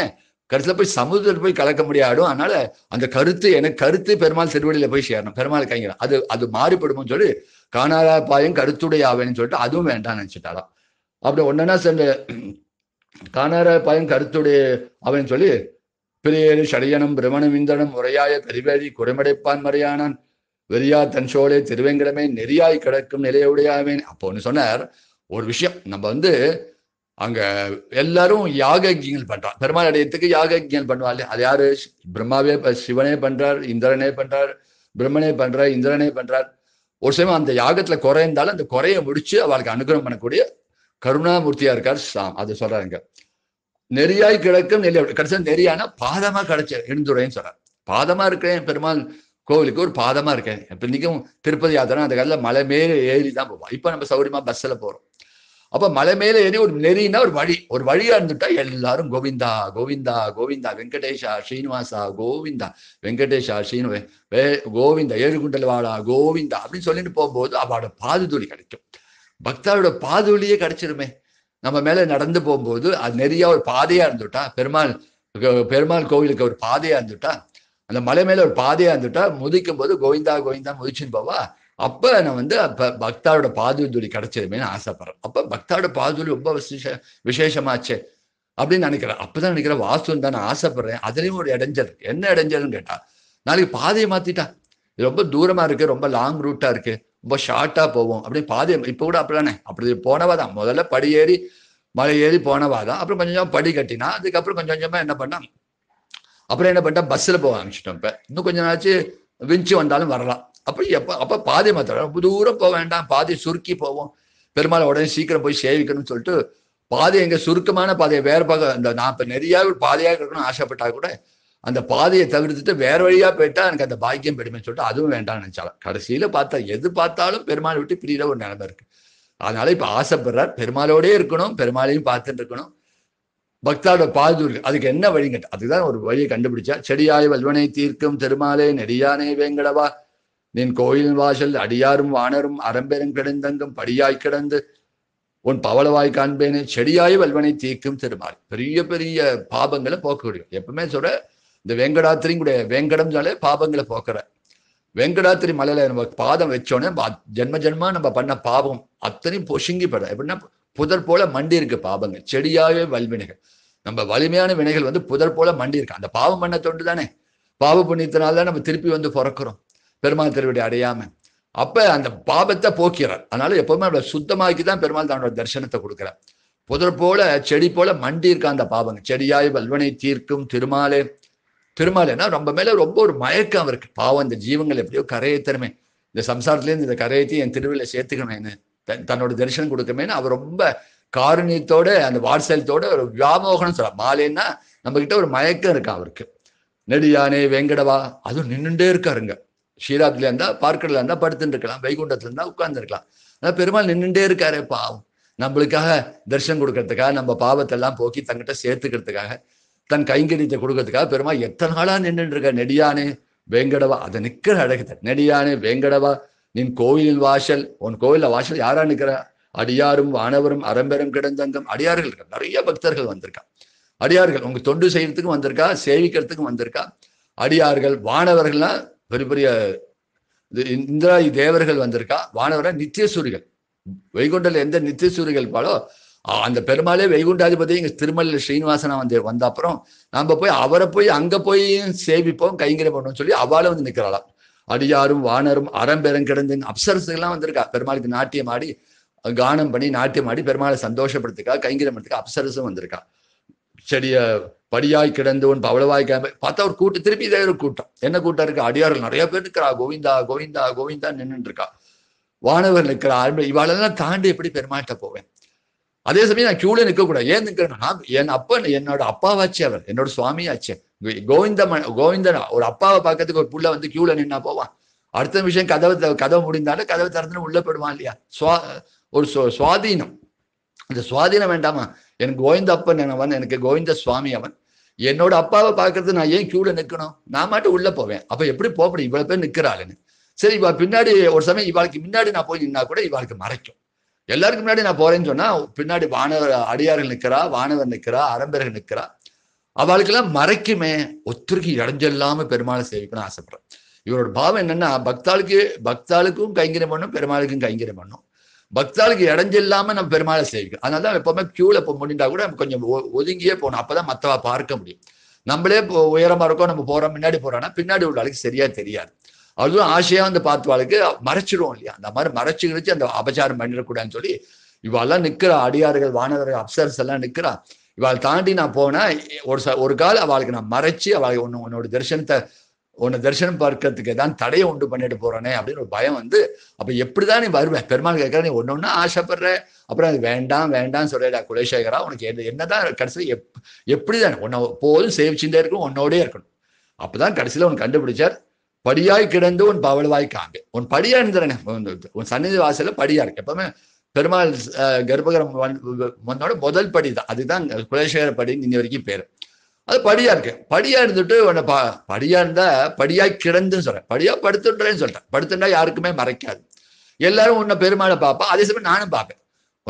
கருத்துல போய் சமுதிரத்தில் போய் கலக்க முடியாடும் அதனால அந்த கருத்து எனக்கு கருத்து பெருமாள் செருவழியில போய் சேரணும் பெருமாள் கைங்க அது அது மாறுபடும்னு சொல்லி காணாதா பாயம் கருத்துடைய ஆவேன்னு சொல்லிட்டு அதுவும் வேண்டாம்னு நினைச்சிட்டாலாம் அப்படி ஒன்னா சென்ற காணார பாயம் கருத்துடைய அவன் சொல்லி பிரியேறு சடையனும் பிரமணம் இந்தனம் முறையாய தெரிவேதி குறைமடைப்பான் மறையானான் வெறியா தன் சோழே திருவேங்கடமே நெறியாய் கிடக்கும் நிலையுடையாவேன் அப்போ ஒன்று சொன்னார் ஒரு விஷயம் நம்ம வந்து அங்க எல்லாரும் யாகஜியங்கள் பண்றான் பெருமாள் அடையத்துக்கு யாகஜியங்கள் பண்ணுவாள் அது யாரு பிரம்மாவே சிவனே பண்றார் இந்திரனே பண்றார் பிரம்மனே பண்றார் இந்திரனே பண்றார் ஒரு சமயம் அந்த யாகத்துல குறைந்தாலும் அந்த குறைய முடிச்சு அவளுக்கு அனுகிரகம் பண்ணக்கூடிய கருணாமூர்த்தியா இருக்கார் சாம் அதை சொல்றாங்க நெறியாய் கிடக்கும் நெறியா கடைசி நெறியானா பாதமா கிடைச்ச எழுந்துரைன்னு சொல்றார் பாதமா இருக்கிறேன் பெருமாள் கோவிலுக்கு ஒரு பாதமா இருக்கேன் இப்போ இன்னைக்கும் திருப்பதி யாத்திரம் அந்த காலத்துல மலை மேலே ஏறி தான் போவோம் நம்ம சௌரியமா பஸ்ஸில் போறோம் அப்ப மலை மேல ஏறி ஒரு நெறினா ஒரு வழி ஒரு வழியா இருந்துட்டா எல்லாரும் கோவிந்தா கோவிந்தா கோவிந்தா வெங்கடேஷா ஸ்ரீனிவாசா கோவிந்தா வெங்கடேஷா ஸ்ரீனு கோவிந்தா வாடா கோவிந்தா அப்படின்னு சொல்லிட்டு போகும்போது அவளோட பாதுதூளி கிடைக்கும் பக்தரோட பாதுதூளியே கிடைச்சிருமே நம்ம மேல நடந்து போகும்போது அது நெறியா ஒரு பாதையா இருந்துட்டா பெருமாள் பெருமாள் கோவிலுக்கு ஒரு பாதையா இருந்துட்டா அந்த மலை மேல ஒரு பாதையா இருந்துட்டா முதிக்கும் போது கோவிந்தா கோவிந்தா முதிச்சுன்னு போவா அப்போ நான் வந்து அப்போ பக்தாவோட பாதுவதுளி கிடைச்சதுமேனு ஆசைப்படுறேன் அப்போ பக்தாவோட பாதுவதுளி ரொம்ப விசேஷ விசேஷமாச்சு அப்படின்னு நினைக்கிறேன் அப்பதான் நினைக்கிறேன் வாஸ்துன்னு தான் நான் ஆசைப்படுறேன் அதுலேயும் ஒரு இடைஞ்சல் என்ன இடைஞ்சல்னு கேட்டா நாளைக்கு பாதையை மாத்திட்டா இது ரொம்ப தூரமாக இருக்குது ரொம்ப லாங் ரூட்டாக இருக்குது ரொம்ப ஷார்ட்டாக போவோம் அப்படின்னு பாதையை இப்போ கூட அப்படிதானே அப்படி போனவா தான் முதல்ல படி ஏறி மலை ஏறி போனவா தான் அப்புறம் கொஞ்சம் கொஞ்சம் படி கட்டினா அதுக்கப்புறம் கொஞ்சம் கொஞ்சமாக என்ன பண்ணான் அப்புறம் என்ன பண்ணிட்டா பஸ்ஸில் போக ஆரம்பிச்சிட்டோம் இப்போ இன்னும் கொஞ்ச நாச்சு விஞ்சு வந்தாலும் வரலாம் அப்போ எப்போ அப்போ பாதை மாத்திரம் ரொம்ப தூரம் போக வேண்டாம் பாதி சுருக்கி போவோம் பெருமாள் உடனே சீக்கிரம் போய் சேவிக்கணும்னு சொல்லிட்டு பாதை எங்கே சுருக்கமான பாதையை வேறு பக அந்த நான் இப்போ நிறையா பாதையாக இருக்கணும்னு ஆசைப்பட்டா கூட அந்த பாதையை தவிர்த்துட்டு வேற வழியாக போயிட்டா எனக்கு அந்த பாக்கியம் பெருமைன்னு சொல்லிட்டு அதுவும் வேண்டாம்னு நினச்சாலும் கடைசியில் பார்த்தா எது பார்த்தாலும் பெருமாளை விட்டு பிரியிற ஒரு நிலைமை இருக்குது அதனால இப்போ ஆசைப்படுறார் பெருமாளோடே இருக்கணும் பெருமாளையும் பார்த்துட்டு இருக்கணும் பக்தாவோட பாதுரு அதுக்கு என்ன வழிங்கட்டு அதுதான் ஒரு வழியை கண்டுபிடிச்சா செடியாய் வல்வனை தீர்க்கும் திருமாலே நெடியானே வேங்கடவா நின் கோயில் வாசல் அடியாரும் வானரும் அறம்பெரும் கிடந்தங்கும் படியாய் கிடந்து உன் பவளவாய் காண்பேனே செடியாய் வல்வனை தீக்கும் திருமால் பெரிய பெரிய பாபங்களை போக்க முடியும் எப்பவுமே சொல்ற இந்த வெங்கடம் வெங்கடம்னாலே பாபங்களை போக்குற வெங்கடாத்திரி மலையில நம்ம பாதம் வச்சோன்னே ஜென்ம ஜென்மா நம்ம பண்ண பாபம் அத்தனையும் பொசுங்கி படம் எப்படின்னா புதர் போல மண்டி இருக்கு பாபங்கள் செடியாவே வல்வினைகள் நம்ம வலிமையான வினைகள் வந்து புதர் போல மண்டி இருக்கு அந்த பாவம் பண்ண தொண்டு தானே பாவ புண்ணியத்தினால நம்ம திருப்பி வந்து பிறக்கிறோம் பெருமாள் திருவடி அடையாம அப்ப அந்த பாபத்தை போக்கிறார் அதனால எப்பவுமே அவளை சுத்தமாக்கி தான் பெருமாள் தன்னோட தரிசனத்தை கொடுக்கிறார் புதர் போல செடி போல மண்டி இருக்கா அந்த பாபங்க செடியாய் வல்வனை தீர்க்கும் திருமாலே திருமாலேனா ரொம்ப மேல ரொம்ப ஒரு மயக்கம் அவருக்கு பாவம் இந்த ஜீவங்கள் எப்படியோ தருமே இந்த சம்சாரத்துலேருந்து இந்த கரையத்தையும் என் திருவிழா சேர்த்துக்கணும்னு தன் தன்னோட தரிசனம் கொடுக்கமேன்னு அவர் ரொம்ப காரணியத்தோட அந்த வாட்சல்யத்தோட ஒரு வியாமோகனம் சொல்ல மாலேன்னா நம்ம கிட்ட ஒரு மயக்கம் இருக்கா அவருக்கு நெடியானே வெங்கடவா அதுவும் நின்றுட்டே இருக்காருங்க ஷீராத்ல இருந்தா பார்க்கல இருந்தா படுத்துட்டு இருக்கலாம் வைகுண்டத்துல இருந்தா உட்கார்ந்துருக்கலாம் ஆனா பெருமாள் நின்றுட்டே இருக்காரு பாவம் நம்மளுக்காக தரிசனம் கொடுக்கறதுக்காக நம்ம பாவத்தை எல்லாம் போக்கி தங்கிட்ட சேர்த்துக்கிறதுக்காக தன் கைங்கரியத்தை கொடுக்கறதுக்காக பெருமாள் எத்தனை நாளா நின்றுட்டு இருக்க நெடியானே வேங்கடவா அதை நிக்கிற அழகு நெடியானே வேங்கடவா நின் கோவிலின் வாசல் உன் கோவில வாசல் யாரா நிக்கிற அடியாரும் வானவரும் அறம்பெரும் கிடந்தங்கம் அடியார்கள் நிறைய பக்தர்கள் வந்திருக்கா அடியார்கள் உங்க தொண்டு செய்யறதுக்கும் வந்திருக்கா சேவிக்கிறதுக்கும் வந்திருக்கா அடியார்கள் வானவர்கள்லாம் பெரிய பெரிய இந்திராதி தேவர்கள் வந்திருக்கா வானவர நித்தியசூரிகள் வைகுண்டல எந்த நித்தியசூரிகள் பாலோ அந்த பெருமாளே வைகுண்டாதிபதி இங்க திருமலையில் ஸ்ரீனிவாசனா வந்து வந்த அப்புறம் நம்ம போய் அவரை போய் அங்க போய் சேவிப்போம் கைங்கரை பண்ணோம் சொல்லி அவளை வந்து நிக்கிறாளாம் அடியாரும் வானரும் அறம்பெரும் கிடந்து அப்சரசுகள்லாம் வந்திருக்கா பெருமாளுக்கு நாட்டியம் ஆடி கானம் பண்ணி நாட்டியம் ஆடி பெருமாளை சந்தோஷப்படுத்துக்கா கைங்கரம் பண்ணுறதுக்கா அப்சரசும் வந்திருக்கா செடிய படியாய் கிடந்தவன் பவளவாய் கிளம்பி பார்த்தா ஒரு கூட்டம் திருப்பி இதே ஒரு கூட்டம் என்ன கூட்டம் இருக்கு அடியார்கள் நிறைய பேர் இருக்கிறா கோவிந்தா கோவிந்தா கோவிந்தா நின்னு இருக்கா வானவர் நிற்கிறா இவாளெல்லாம் தாண்டி எப்படி பெருமாட்ட போவேன் அதே சமயம் நான் கியூல நிற்கக்கூடாது ஏன் நிற்கிறேன் என் அப்பா என்னோட அப்பாவாச்சு அவர் என்னோட சுவாமியாச்சு கோவிந்த கோவிந்தன் ஒரு அப்பாவை பார்க்கறதுக்கு ஒரு புள்ள வந்து கியூல நின்னா போவான் அடுத்த விஷயம் கதவை கதவை முடிந்தாலும் கதவை திறந்துன்னு உள்ள போயிடுவான் இல்லையா சுவா ஒரு சுவாதீனம் அந்த சுவாதீனம் வேண்டாமா எனக்கு கோவிந்தப்பன் அவன் எனக்கு கோவிந்த சுவாமி அவன் என்னோட அப்பாவை பார்க்கறது நான் ஏன் கியூல நிற்கணும் நான் மட்டும் உள்ள போவேன் அப்ப எப்படி போகணும் இவ்வளவு பேர் நிற்கிறாளுன்னு சரி இவா பின்னாடி ஒரு சமயம் இவாளுக்கு முன்னாடி நான் போய் நின்னா கூட இவாளுக்கு மறைக்கும் எல்லாருக்கும் முன்னாடி நான் போறேன்னு சொன்னா பின்னாடி வானவர் அடியார்கள் நிற்கிறா வானவர் நிற்கிறா அரம்பர்கள் நிற்கிறா அவளுக்கெல்லாம் மறைக்குமே ஒத்துருக்கு இடைஞ்சல்லாம பெருமாளை சேவிக்கணும்னு ஆசைப்படுறேன் இவரோட பாவம் என்னன்னா பக்தாளுக்கு பக்தாளுக்கும் கைங்கரியம் பண்ணும் பெருமாளுக்கும் கைங்கரியம் பண்ணும் பக்தாளுக்கு இடைஞ்சில்லாம நம்ம பெருமாளை சேவிக்கும் அதனால தான் எப்பவுமே கியூல இப்போ முடிந்தா கூட கொஞ்சம் ஒதுங்கியே போகணும் அப்பதான் மத்தவா பார்க்க முடியும் நம்மளே இப்போ உயரமா இருக்கோம் நம்ம போறோம் முன்னாடி போறோம்னா பின்னாடி உள்ள ஆளுக்கு சரியா தெரியாது அவ்வளோ ஆசையா வந்து பார்த்தவாளுக்கு மறைச்சிடுவோம் இல்லையா அந்த மாதிரி மறைச்சு அந்த அபச்சாரம் பண்ணிடக்கூடாதுன்னு சொல்லி இவாளெல்லாம் நிற்கிறா அடியார்கள் வானவர்கள் அப்சர்ஸ் எல்லாம் நிற்கிறா இவாள் தாண்டி நான் போனேன் ஒரு ச ஒரு கால் அவளுக்கு நான் மறைச்சு அவளுக்கு ஒன்று உன்னோட தரிசனத்தை உன்னை தரிசனம் பார்க்கறதுக்கு ஏதாவது தடையை உண்டு பண்ணிட்டு போறானே அப்படின்னு ஒரு பயம் வந்து அப்ப எப்படிதான் நீ வருவேன் பெருமாள் கேட்கற நீ ஒன்னு ஒண்ணு ஆசைப்படுற அப்புறம் அது வேண்டாம் வேண்டாம் சொல்லடா குலேசேகரா உனக்கு என்னதான் கடைசியில் எப் எப்படிதான் உன்னை போதும் சேவிச்சுட்டே இருக்கணும் உன்னோடே இருக்கணும் அப்பதான் கடைசியில உன் கண்டுபிடிச்சார் படியாய் கிடந்து உன் பவளவாய் காங்க உன் படியா இருந்துறேன் உன் சன்னிதி வாசல படியா இருக்கு எப்பவுமே பெருமாள் கர்ப்பகரம் வந்தோட முதல் படி தான் அதுதான் குலேசேகர படி இன்னை வரைக்கும் பேரு அது படியா இருக்கு படியா இருந்துட்டு உன்னை பா படியா இருந்தா படியா கிடந்துன்னு சொல்றேன் படியா படுத்துன்றேன்னு சொல்லிட்டேன் படுத்துட்டா யாருக்குமே மறைக்காது எல்லாரும் உன்னை பெருமாளை பார்ப்பா அதே சமயம் நானும் பார்ப்பேன்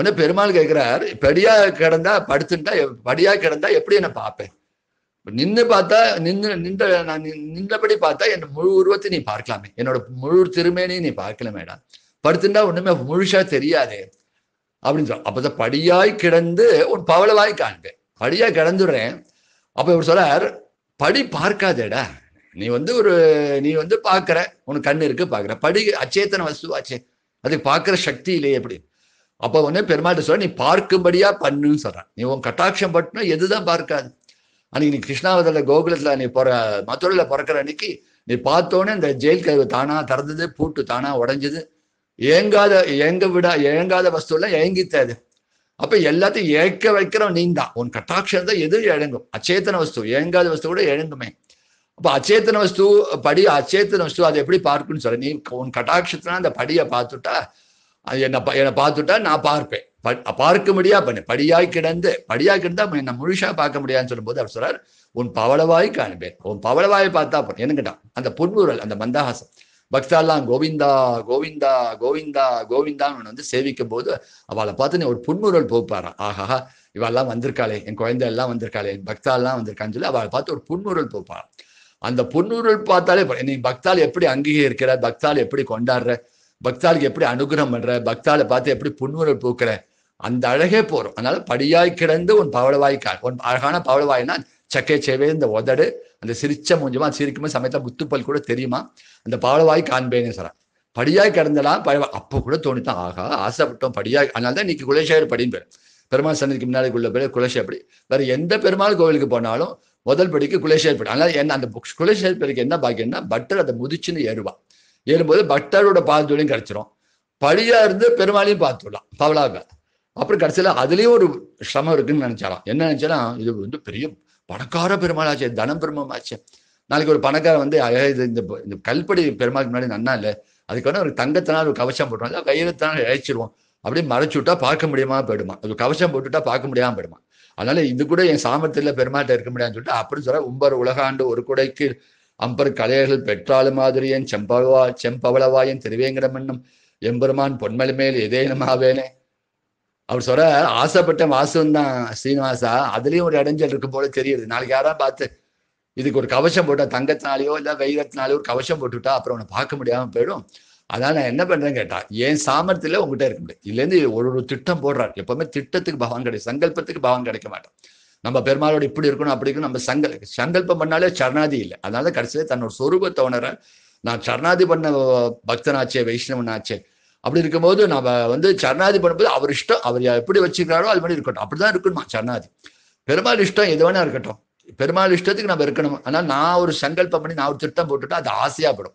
உன்னை பெருமாள் கேட்கிறார் படியா கிடந்தா படுத்துட்டா படியா கிடந்தா எப்படி என்னை பார்ப்பேன் நின்று பார்த்தா நின்று நின்ற நான் நின்றபடி பார்த்தா என் முழு உருவத்தை நீ பார்க்கலாமே என்னோட முழு திருமேனையும் நீ பார்க்கலாமேடா படுத்துட்டா ஒண்ணுமே முழுசா தெரியாது அப்படின்னு சொல்ல அப்பதான் படியாய் கிடந்து உன் பவளவாய் காண்பேன் படியா கிடந்துடுறேன் அப்போ இவர் சொல்றார் படி பார்க்காதேடா நீ வந்து ஒரு நீ வந்து பார்க்குற உனக்கு கண் இருக்கு பார்க்குற படி அச்சேத்தன வசுவாச்சே அதுக்கு பார்க்குற சக்தி இல்லையே எப்படி அப்போ உடனே பெருமாட்ட சொல்ற நீ பார்க்கும்படியா பண்ணுன்னு சொல்கிறான் நீ உன் கட்டாட்சம் பட்டினா எதுதான் பார்க்காது அன்னைக்கு நீ கிருஷ்ணாவதில் கோகுலத்தில் நீ பிற மதுரையில் பிறக்கிற அன்னைக்கு நீ பார்த்தோன்னே இந்த ஜெயில் கழிவு தானா திறந்தது பூட்டு தானா உடஞ்சது ஏங்காத ஏங்க விடா ஏங்காத வஸ்துலாம் ஏங்கித்தாது அப்ப எல்லாத்தையும் ஏக்க வைக்கிறோம் நீ தான் உன் கட்டாட்சம் தான் எது இழங்கும் அச்சேத்தன வஸ்து இயங்காத வஸ்து கூட இழங்குமே அப்போ அச்சேத்தன வஸ்து படி அச்சேத்தன வஸ்து அதை எப்படி பார்க்குன்னு சொல்ல நீ உன் கட்டாட்சத்துல அந்த படியை பார்த்துட்டா அது என்னை என்னை பார்த்துட்டா நான் பார்ப்பேன் பார்க்க முடியா பண்ணு படியாய் கிடந்து படியாய் கிடந்தா என்னை முழுசா பார்க்க முடியாதுன்னு சொல்லும்போது அவர் சொல்றார் உன் பவளவாய் காண்பேன் உன் பவளவாயை பார்த்தா போறேன் எனக்குட்டான் அந்த புன்முறல் அந்த மந்தஹாசம் பக்தாலாம் கோவிந்தா கோவிந்தா கோவிந்தா கோவிந்தான்னு வந்து சேவிக்கும் போது அவளை பார்த்து நீ ஒரு புன்முறல் போப்பாரா ஆஹா இவெல்லாம் வந்திருக்காளே என் குழந்தை எல்லாம் வந்திருக்காளே என் பக்தாலாம் வந்திருக்கான்னு சொல்லி அவளை பார்த்து ஒரு புன்முறல் போப்பாரா அந்த புன்னுருள் பார்த்தாலே நீ பக்தால் எப்படி அங்கீகரிக்கிற பக்தால் எப்படி கொண்டாடுற பக்தாலுக்கு எப்படி அனுகிரகம் பண்ற பக்தாலை பார்த்து எப்படி புன்னுருள் பூக்கிற அந்த அழகே போறோம் அதனால படியாய் கிடந்து உன் பவளவாய்க்கா உன் அழகான பவளவாய்னா சக்கை சேவை இந்த உதடு அந்த சிரிச்ச மூஞ்சமா சிரிக்குமே சமயத்தில் முத்துப்பல் கூட தெரியுமா அந்த பாலவாய் காண்பேன்னு சொல்கிறான் படியாய் கிடந்தலாம் அப்போ கூட தோணித்தான் ஆகா ஆசைப்பட்டோம் படியாய் அதனால தான் இன்னைக்கு குலேஷாயர் படின்னு பேர் பெருமாள் சன்னதிக்கு முன்னாடி உள்ள பேர் படி வேற எந்த பெருமாள் கோவிலுக்கு போனாலும் முதல் படிக்கு குலேஷாயர் படி அதனால என்ன அந்த குலேஷாயர் படிக்கு என்ன பாக்கியம்னா பட்டர் அதை முதிச்சுன்னு ஏறுவா ஏறும்போது பட்டரோட பாதத்தோடையும் கிடைச்சிரும் படியா இருந்து பெருமாளையும் பார்த்துடலாம் பவளாவை அப்புறம் கடைசியில் அதுலேயும் ஒரு சிரமம் இருக்குன்னு நினைச்சாலாம் என்ன நினைச்சாலும் இது வந்து பெரிய பணக்கார பெருமாளாச்சே தனம் பெருமமாச்சே நாளைக்கு ஒரு பணக்காரன் வந்து இது இந்த இந்த கல்படி பெருமாளுக்கு முன்னாடி நன்னா இல்லை அதுக்கான ஒரு தங்கத்தினால் ஒரு கவசம் போட்டோம் கையெழுத்தினால் அழைச்சிடுவோம் அப்படியே மறைச்சு விட்டா பார்க்க முடியாமல் போயிடுமா அது கவசம் போட்டுவிட்டா பார்க்க முடியாம போயிடுமா அதனால இது கூட என் சாமர்த்தியில் பெருமாட்டை இருக்க முடியாதுன்னு சொல்லிட்டு அப்படின்னு சொல்ல உம்பர் உலகாண்டு ஒரு குடைக்கு அம்பர் கலையர்கள் பெற்றாலும் மாதிரியன் செம்பவா செம்பவளவாயன் திருவேங்கடம் என்னும் எம்பெருமான் பொன்மலை மேல் எதேனமாவேனே அவர் சொல்ற ஆசைப்பட்ட வாசம் தான் ஸ்ரீனிவாசா அதுலயும் ஒரு இடைஞ்சல் இருக்கும் போல தெரியுது நாளைக்கு யாரா பார்த்து இதுக்கு ஒரு கவசம் போட்டா தங்கத்தினாலேயோ இல்லை வைரத்தினாலேயோ ஒரு கவசம் போட்டுவிட்டா அப்புறம் உன்னை பார்க்க முடியாம போயிடும் அதான் நான் என்ன பண்றேன்னு கேட்டா என் சாமர்த்தியில உங்ககிட்ட இருக்க முடியாது இருந்து ஒரு ஒரு திட்டம் போடுறாரு எப்பவுமே திட்டத்துக்கு பவான் கிடையாது சங்கல்பத்துக்கு பவான் கிடைக்க மாட்டோம் நம்ம பெருமாளோட இப்படி இருக்கணும் அப்படி இருக்கணும் நம்ம சங்கல் சங்கல்பம் பண்ணாலே சரணாதி இல்லை அதனால கடைசியில தன்னோட சொரூபத்தை உணர நான் சரணாதி பண்ண பக்தனாச்சே வைஷ்ணவனாச்சே அப்படி இருக்கும்போது நம்ம வந்து சரணாதி பண்ணும்போது அவர் இஷ்டம் அவர் எப்படி வச்சுக்கிறாரோ அது மாதிரி இருக்கட்டும் அப்படிதான் இருக்கணுமா சரணாதி பெருமாள் இஷ்டம் எது வேணா இருக்கட்டும் பெருமாள் இஷ்டத்துக்கு நம்ம இருக்கணும் ஆனால் நான் ஒரு சங்கல்பம் பண்ணி நான் ஒரு திட்டம் போட்டுட்டா அது ஆசையாகப்படும்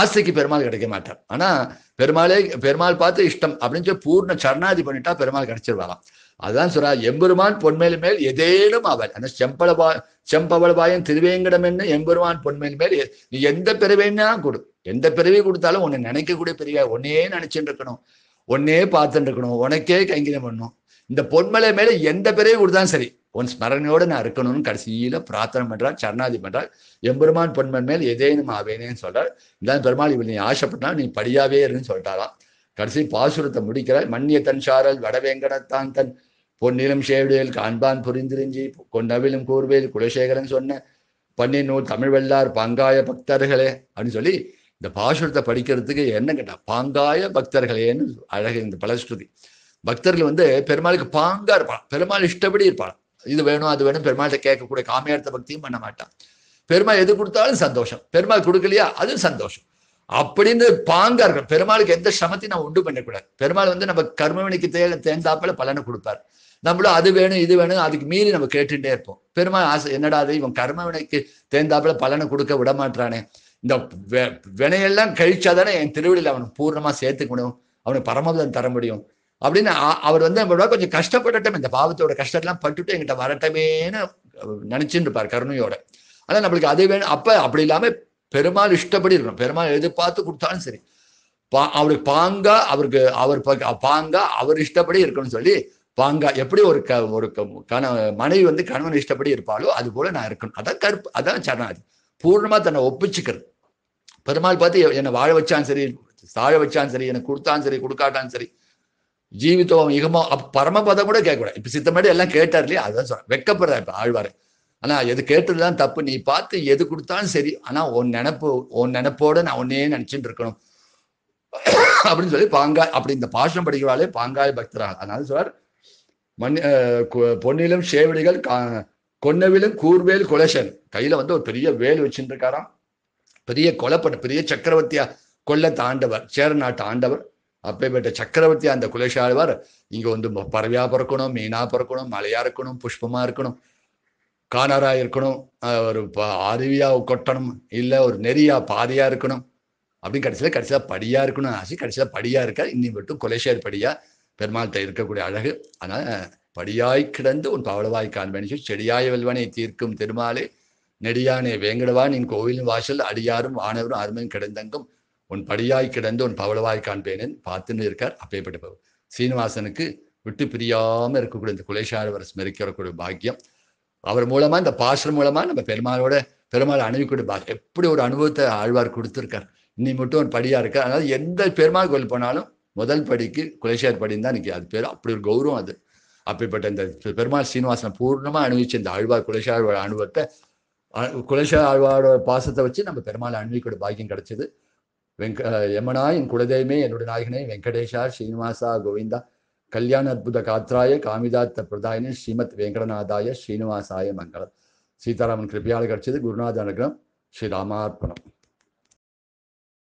ஆசைக்கு பெருமாள் கிடைக்க மாட்டார் ஆனால் பெருமாளே பெருமாள் பார்த்து இஷ்டம் அப்படின்னு சொல்லி பூர்ண சரணாதி பண்ணிட்டா பெருமாள் கிடைச்சிருவாராம் அதான் சொல்றா எம்பெருமான் பொன்மேல் மேல் எதேனும் அவன் அந்த செம்பளபா செம்பவளபாயன் திருவேங்கடம் என்ன எம்பெருமான் பொன்மேல் மேல் நீ எந்த பிறவைன்னா கொடு எந்த பிறவி கொடுத்தாலும் உன்னை நினைக்கக்கூடிய பிரியா உன்னையே நினைச்சுட்டு இருக்கணும் உன்னே பார்த்துட்டு இருக்கணும் உனக்கே கைங்கரியம் பண்ணணும் இந்த பொன்மலை மேல எந்த பிறவி கொடுத்தாலும் சரி உன் ஸ்மரணையோட நான் இருக்கணும்னு கடைசியில பிரார்த்தனை பண்றாள் சரணாதி பண்றாள் எம்பெருமான் பொன்மன் மேல் எதேனும் ஆவேனேன்னு சொல்றாள் இதான் பெருமாள் இவள் நீ ஆசைப்பட்டா நீ படியாவே இருன்னு சொல்லிட்டாலாம் கடைசி பாசுரத்தை முடிக்கிறாள் மன்னிய தன் சாரல் வடவேங்கடத்தான் தன் பொன்னிலும் சேவிடில் காண்பான் புரிந்திருஞ்சி கொன்னவிலும் கூர்வேல் குலசேகரன் சொன்ன பன்னிநூல் தமிழ் வெள்ளார் பங்காய பக்தர்களே அப்படின்னு சொல்லி இந்த பாசுரத்தை படிக்கிறதுக்கு என்ன கேட்டா பாங்காய பக்தர்களேன்னு அழகு இந்த பலஸ்ருதி பக்தர்கள் வந்து பெருமாளுக்கு பாங்கா இருப்பான் பெருமாள் இஷ்டப்படி இருப்பான் இது வேணும் அது வேணும் பெருமாள்கிட்ட கேட்கக்கூடிய காமியார்த்த பக்தியும் பண்ண மாட்டான் பெருமாள் எது கொடுத்தாலும் சந்தோஷம் பெருமாள் கொடுக்கலையா அதுவும் சந்தோஷம் அப்படின்னு பாங்கா இருக்கணும் பெருமாளுக்கு எந்த சிரமத்தையும் நான் உண்டு பண்ணக்கூடாது பெருமாள் வந்து நம்ம கர்மவினைக்கு தே தேர்ந்தாப்பில் பலனை கொடுப்பார் நம்மளும் அது வேணும் இது வேணும் அதுக்கு மீறி நம்ம கேட்டுட்டே இருப்போம் பெருமா ஆசை என்னடா அது இவன் கர்ம வினைக்கு தேர்ந்தாப்புல பலனை கொடுக்க விட மாட்டானே இந்த வினையெல்லாம் கழிச்சாதானே என் திருவிழில அவனுக்கு பூர்ணமா சேர்த்துக்க முடியும் அவனுக்கு பரமபுதன் தர முடியும் அப்படின்னு அவர் வந்து நம்ம கொஞ்சம் கஷ்டப்படட்டும் இந்த பாவத்தோட கஷ்டத்தெல்லாம் பட்டுட்டு எங்கிட்ட வரட்டமேன்னு நினைச்சுட்டு இருப்பார் கருணையோட ஆனா நம்மளுக்கு அது வேணும் அப்போ அப்படி இல்லாமல் பெருமாள் இஷ்டப்படி இருக்கணும் பெருமாள் எதிர்பார்த்து கொடுத்தாலும் சரி பா அவருக்கு பாங்கா அவருக்கு அவர் பாங்கா அவர் இஷ்டப்படி இருக்கணும்னு சொல்லி பாங்கா எப்படி ஒரு க ஒரு கண மனைவி வந்து கணவன் இஷ்டப்படி இருப்பாளோ அது போல நான் இருக்கணும் அதான் கருப்பு அதான் சரணாதி பூர்ணமாக தன்னை ஒப்பிச்சுக்கிறது பெருமாள் பார்த்து என்னை வாழ வச்சாலும் சரி சாழ வச்சான் சரி எனக்கு கொடுத்தான் சரி கொடுக்காட்டான் சரி ஜீவித்தோம் இகமோ அப்ப பரமபதம் கூட கேட்கக்கூடாது இப்போ சித்தமாடி எல்லாம் கேட்டார் இல்லையா அதுதான் சொல்கிறேன் வெக்கப்படுறா இப்போ ஆழ்வார் ஆனால் எது கேட்டதுதான் தப்பு நீ பார்த்து எது கொடுத்தாலும் சரி ஆனால் உன் நினப்பு உன் நினப்போட நான் உன்னே நினைச்சுட்டு இருக்கணும் அப்படின்னு சொல்லி பாங்காய் அப்படி இந்த பாஷம் படிக்கிறாலே பாங்காய் பக்தராக அதனால சொல்றாரு மண் பொன்னிலும் சேவடிகள் கொன்னவிலும் கூர்வேல் குலசன் கையில வந்து ஒரு பெரிய வேல் வச்சுட்டு இருக்காராம் பெரிய கொலப்பட்ட பெரிய சக்கரவர்த்தியா கொல்ல தாண்டவர் சேர நாட்டு ஆண்டவர் அப்பேற்பட்ட சக்கரவர்த்தி அந்த குலசாழ்வார் இங்க வந்து பறவையா பிறக்கணும் மீனா பிறக்கணும் மலையா இருக்கணும் புஷ்பமா இருக்கணும் காணாரா இருக்கணும் ஒரு அருவியா கொட்டணும் இல்லை ஒரு நெறியா பாதையா இருக்கணும் அப்படின்னு கடைசியில் கடைசியாக படியாக இருக்கணும் ஆசை கடைசியா படியாக இருக்கா இன்னும் மட்டும் குலேஷியர் படியாக பெருமாள்கிட்ட இருக்கக்கூடிய அழகு ஆனால் படியாய் கிடந்து உன் பவளவாய் காண்பனிச்சு செடியாய வெல்வனை தீர்க்கும் திருமாலே நெடியானே வேங்கடவான் என் கோவிலின் வாசல் அடியாரும் ஆனவரும் அருமையும் கிடந்தங்கும் உன் படியாய் கிடந்து உன் பவளவாய் காண்பேனேன் பார்த்துன்னு இருக்கார் பவர் சீனிவாசனுக்கு விட்டு பிரியாமல் இருக்கக்கூடிய இந்த குலேஷாரவரை ஸ்மரிக்கிறக்கூடிய பாக்கியம் அவர் மூலமாக இந்த பாசனம் மூலமாக நம்ம பெருமாளோட பெருமாள் அணுவிக்கூடிய பாக்கியம் எப்படி ஒரு அனுபவத்தை ஆழ்வார் கொடுத்துருக்கார் இன்னி மட்டும் ஒரு படியாக இருக்கார் அதனால் எந்த பெருமாள் கோயில் போனாலும் முதல் படிக்கு குலேஷியார் படின்னு தான் நிற்கி அது பேர் அப்படி ஒரு கௌரவம் அது அப்படிப்பட்ட இந்த பெருமாள் சீனிவாசனை பூர்ணமாக அணிவிச்சு இந்த ஆழ்வார் குலேஷாழ்வார் அனுபவத்தை குலேஷா ஆழ்வாரோட பாசத்தை வச்சு நம்ம பெருமாளை அணிவிக்கூட பாக்கியம் கிடைச்சது வெங்க யமனா என் குலதெய்வமே என்னுடைய நாயகனே வெங்கடேஷா ஸ்ரீனிவாசா கோவிந்தா கல்யாண அற்புத காத்ராய காமிதாத்த பிரதாயினே ஸ்ரீமத் வெங்கடநாதாய ஸ்ரீனிவாசாய மங்களம் சீதாராமன் கிருப்பியால் கிடைச்சது குருநாத அனுகிரம் ஸ்ரீராமார்ப்பணம்